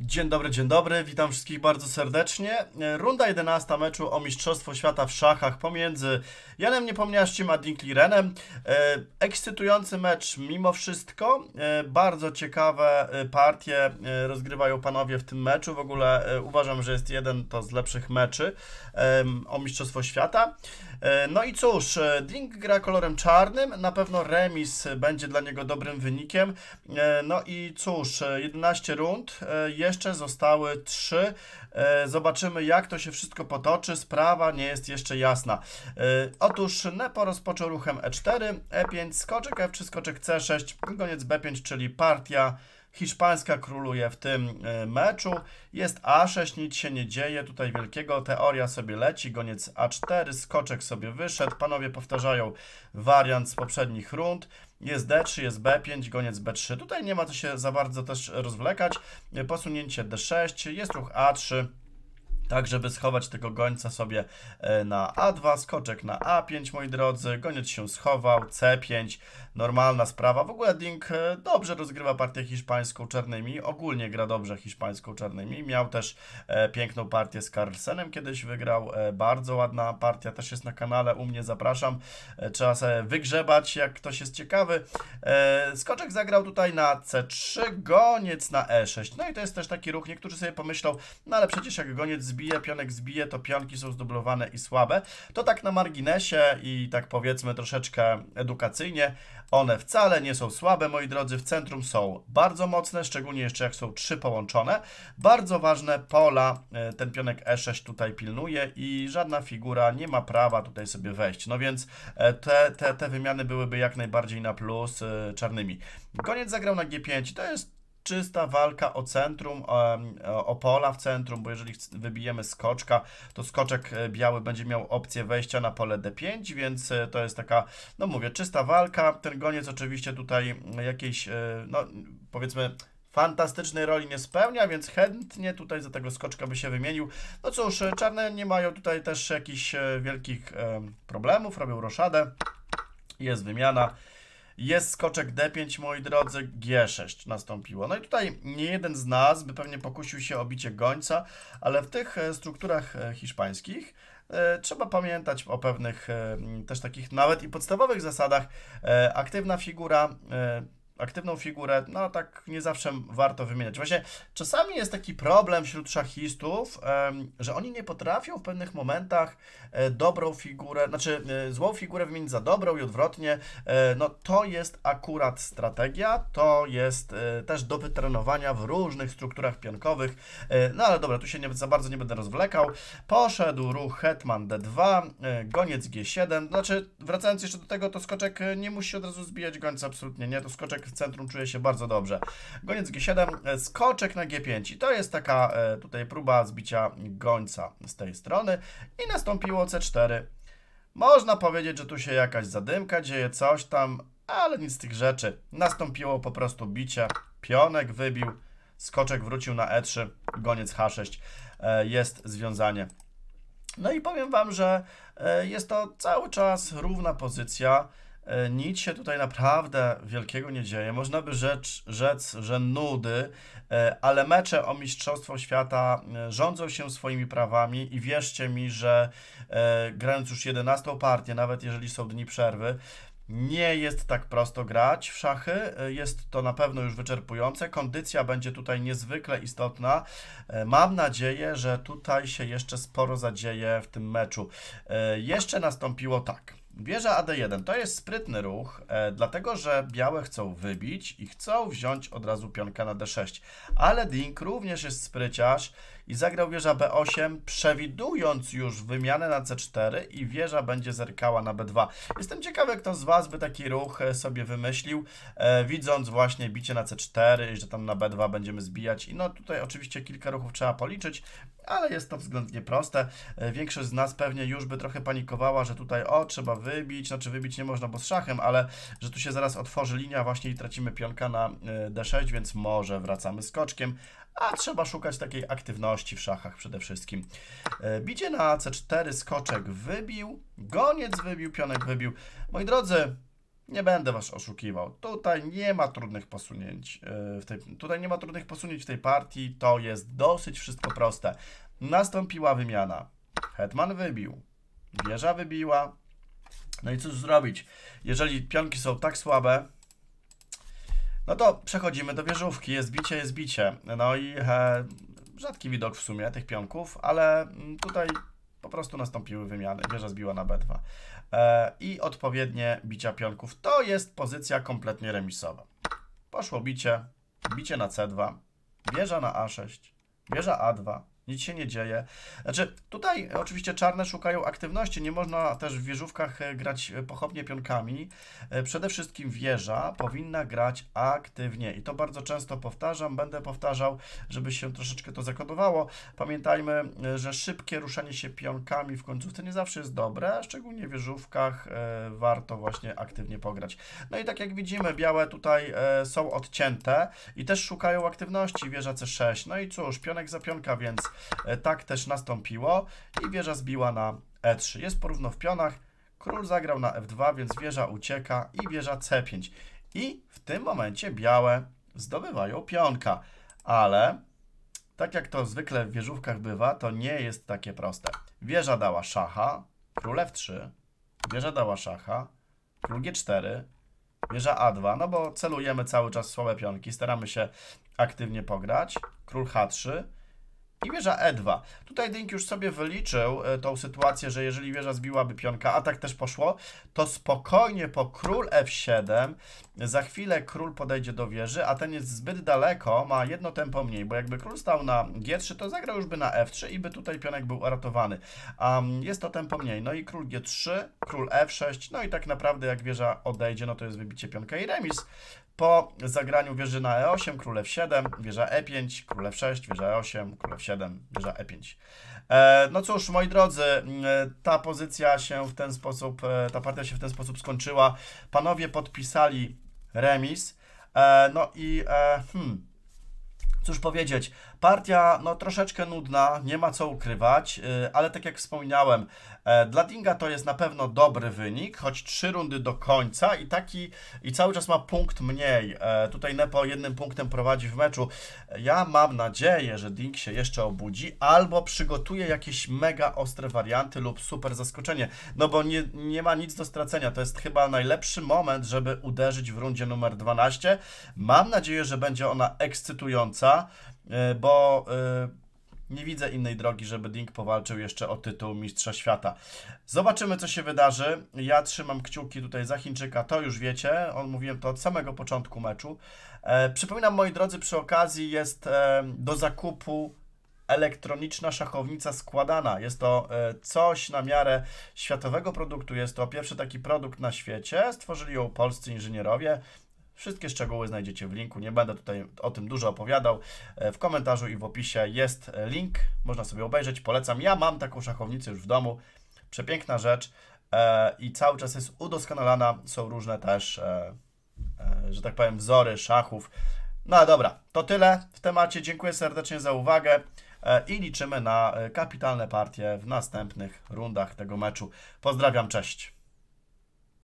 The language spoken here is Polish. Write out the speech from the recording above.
Dzień dobry, dzień dobry, witam wszystkich bardzo serdecznie. E, runda 11 meczu o Mistrzostwo Świata w szachach pomiędzy Janem Niepomniaszczym a Dinklirenem. E, ekscytujący mecz mimo wszystko. E, bardzo ciekawe partie rozgrywają panowie w tym meczu. W ogóle uważam, że jest jeden to z lepszych meczy o Mistrzostwo Świata. No i cóż, Dink gra kolorem czarnym, na pewno remis będzie dla niego dobrym wynikiem. No i cóż, 11 rund jest jeszcze zostały trzy. E, zobaczymy, jak to się wszystko potoczy. Sprawa nie jest jeszcze jasna. E, otóż Nepo rozpoczął ruchem E4, E5, skoczek F3, skoczek C6, koniec B5, czyli partia Hiszpańska króluje w tym e, meczu. Jest A6, nic się nie dzieje, tutaj wielkiego, teoria sobie leci, goniec A4, skoczek sobie wyszedł, panowie powtarzają wariant z poprzednich rund. Jest D3, jest B5, goniec B3. Tutaj nie ma co się za bardzo też rozwlekać. Posunięcie D6, jest ruch A3. Tak, żeby schować tego gońca sobie e, na A2, skoczek na A5, moi drodzy, goniec się schował, C5, normalna sprawa. W ogóle Dink e, dobrze rozgrywa partię hiszpańską czarnymi, ogólnie gra dobrze hiszpańską czarnymi. Miał też e, piękną partię z Carlsenem, kiedyś wygrał, bardzo ładna partia, też jest na kanale, u mnie zapraszam. trzeba sobie wygrzebać, jak ktoś jest ciekawy. skoczek zagrał tutaj na C3, goniec na E6, no i to jest też taki ruch, niektórzy sobie pomyślą, no ale przecież jak goniec zbije, pionek zbije, to pionki są zdublowane i słabe. To tak na marginesie i tak powiedzmy troszeczkę edukacyjnie. One wcale nie są słabe, moi drodzy, w centrum są bardzo mocne, szczególnie jeszcze jak są trzy połączone. Bardzo ważne pola e, ten pionek E6 tutaj pilnuje i żadna figura nie ma prawa tutaj sobie wejść. No więc e, te, te, te wymiany byłyby jak najbardziej na plus e, czarnymi. Koniec zagrał na G5, to jest czysta walka o centrum, o pola w centrum, bo jeżeli wybijemy skoczka, to skoczek e, biały będzie miał opcję wejścia na pole D5, więc e, to jest taka, no mówię, czysta walka. Ten goniec oczywiście tutaj jakiejś, e, no powiedzmy, fantastycznej roli nie spełnia, więc chętnie tutaj za tego skoczka by się wymienił. No cóż, czarne nie mają tutaj też jakichś wielkich problemów, robią roszadę, jest wymiana. Jest skoczek D5, moi drodzy, G6 nastąpiło. No i tutaj nie jeden z nas by pewnie pokusił się o bicie gońca, ale w tych e, strukturach e, hiszpańskich e, trzeba pamiętać o pewnych też takich nawet i podstawowych zasadach. Aktywna figura aktywną figurę, no tak nie zawsze warto wymieniać. Właśnie czasami jest taki problem wśród szachistów, że oni nie potrafią w pewnych momentach e, dobrą figurę, znaczy e, złą figurę wymienić za dobrą i odwrotnie. E, no to jest akurat strategia, to jest też do wytrenowania w różnych strukturach pionkowych. No ale dobra, tu się nie, za bardzo nie będę rozwlekał. Poszedł ruch hetman d2, goniec g7, znaczy wracając jeszcze do tego, to skoczek nie musi od razu zbijać gońca absolutnie, nie, to skoczek w centrum czuje się bardzo dobrze. Goniec G7, e, skoczek na G5 i to jest taka e, tutaj próba zbicia gońca z tej strony i nastąpiło C4. Można powiedzieć, że tu się jakaś zadymka dzieje, coś tam, ale nic z tych rzeczy. Nastąpiło po prostu bicie, pionek wybił, skoczek wrócił na E3, goniec H6, e, jest związanie. No i powiem Wam, że jest to cały czas równa pozycja, E, nic się tutaj naprawdę wielkiego nie dzieje. Można by rzecz, rzec, że nudy, e, ale mecze o Mistrzostwo Świata e, rządzą się swoimi prawami i wierzcie mi, że grając już 11 partię, nawet jeżeli są dni przerwy, nie jest tak prosto grać w szachy, jest to na pewno już wyczerpujące. Kondycja będzie tutaj niezwykle istotna. Mam nadzieję, że tutaj się jeszcze sporo zadzieje w tym meczu. Jeszcze nastąpiło tak. Wieża AD1 to jest sprytny ruch, e, dlatego że białe chcą wybić i chcą wziąć od razu pionka na D6. Ale Dink również jest spryciarz i zagrał wieża B8, przewidując już wymianę na C4 i wieża będzie zerkała na B2. Jestem ciekawy, kto z Was by taki ruch e, sobie wymyślił, e, widząc właśnie bicie na C4, i że tam na B2 będziemy zbijać. I no tutaj oczywiście kilka ruchów trzeba policzyć, ale jest to względnie proste. E, większość z nas pewnie już by trochę panikowała, że tutaj o, trzeba wybić, znaczy wybić nie można, bo z szachem, ale że tu się zaraz otworzy linia właśnie i tracimy pionka na e, D6, więc może wracamy skoczkiem, a trzeba szukać takiej aktywności w szachach przede wszystkim. E, bicie na C4, skoczek wybił, goniec wybił, pionek wybił. Moi drodzy, nie będę was oszukiwał. Tutaj nie ma trudnych posunięć. E, w tej, tutaj nie ma trudnych posunięć w tej partii. To jest dosyć wszystko proste. Nastąpiła wymiana. Hetman wybił. Wieża wybiła. No i cóż zrobić? Jeżeli pionki są tak słabe, no to przechodzimy do wieżówki. Jest bicie, jest bicie. No i e, rzadki widok w sumie tych pionków, ale mm, tutaj po prostu nastąpiły wymiany. Wieża zbiła na B2. E, I odpowiednie bicia pionków. To jest pozycja kompletnie remisowa. Poszło bicie, bicie na C2, wieża na A6, wieża A2, nic się nie dzieje. Znaczy, tutaj oczywiście czarne szukają aktywności. Nie można też w wieżówkach e, grać e, pochopnie pionkami. E, przede wszystkim wieża powinna grać aktywnie. I to bardzo często powtarzam. Będę powtarzał, żeby się troszeczkę to zakodowało. Pamiętajmy, że szybkie ruszanie się pionkami w końcówce nie zawsze jest dobre. Szczególnie w wieżówkach warto właśnie aktywnie pograć. No i tak jak widzimy, białe tutaj są odcięte i też szukają aktywności. Wieża C6. No i cóż, pionek za pionka, więc E, tak też nastąpiło i wieża zbiła na E3. Jest porówno w pionach, król zagrał na F2, więc wieża ucieka i wieża C5. I w tym momencie białe zdobywają pionka, ale tak jak to zwykle w wieżówkach bywa, to nie jest takie proste. Wieża dała szacha, król F3, wieża dała szacha, król G4, wieża A2, no bo celujemy cały czas słabe pionki, staramy się aktywnie pograć, król H3, i wieża E2. Tutaj Dink już sobie wyliczył e, tą sytuację, że jeżeli wieża zbiłaby pionka, a tak też poszło, to spokojnie po król F7, za chwilę król podejdzie do wieży, a ten jest zbyt daleko, ma jedno tempo mniej, bo jakby król stał na G3, to zagrał już by na F3 i by tutaj pionek był uratowany. Um, jest to tempo mniej, no i król G3, król F6, no i tak naprawdę jak wieża odejdzie, no to jest wybicie pionka i remis. Po zagraniu wieży na e8, król f7, wieża e5, król f6, wieża e8, król f7, wieża e5. E, no cóż, moi drodzy, e, ta pozycja się w ten sposób, e, ta partia się w ten sposób skończyła. Panowie podpisali remis. No i hmm, cóż powiedzieć, Partia no, troszeczkę nudna, nie ma co ukrywać, y, ale tak jak wspominałem, e, dla Dinga to jest na pewno dobry wynik, choć trzy rundy do końca i taki i cały czas ma punkt mniej. E, tutaj Nepo jednym punktem prowadzi w meczu. Ja mam nadzieję, że Ding się jeszcze obudzi albo przygotuje jakieś mega ostre warianty lub super zaskoczenie, no bo nie, nie ma nic do stracenia. To jest chyba najlepszy moment, żeby uderzyć w rundzie numer 12. Mam nadzieję, że będzie ona ekscytująca. E, bo e, nie widzę innej drogi, żeby Dink powalczył jeszcze o tytuł Mistrza Świata. Zobaczymy, co się wydarzy. Ja trzymam kciuki tutaj za Chińczyka, to już wiecie. On mówiłem to od samego początku meczu. E, przypominam, moi drodzy, przy okazji jest do zakupu elektroniczna szachownica składana. Jest to coś na miarę światowego produktu. Jest to pierwszy taki produkt na świecie. Stworzyli ją polscy inżynierowie. Wszystkie szczegóły znajdziecie w linku, nie będę tutaj o tym dużo opowiadał. E, w komentarzu i w opisie jest e, link, można sobie obejrzeć, polecam. Ja mam taką szachownicę już w domu, przepiękna rzecz e, i cały czas jest udoskonalana. Są różne też, że tak powiem, wzory szachów. No dobra, to tyle w temacie. Dziękuję serdecznie za uwagę i liczymy na kapitalne partie w następnych rundach tego meczu. Pozdrawiam, cześć.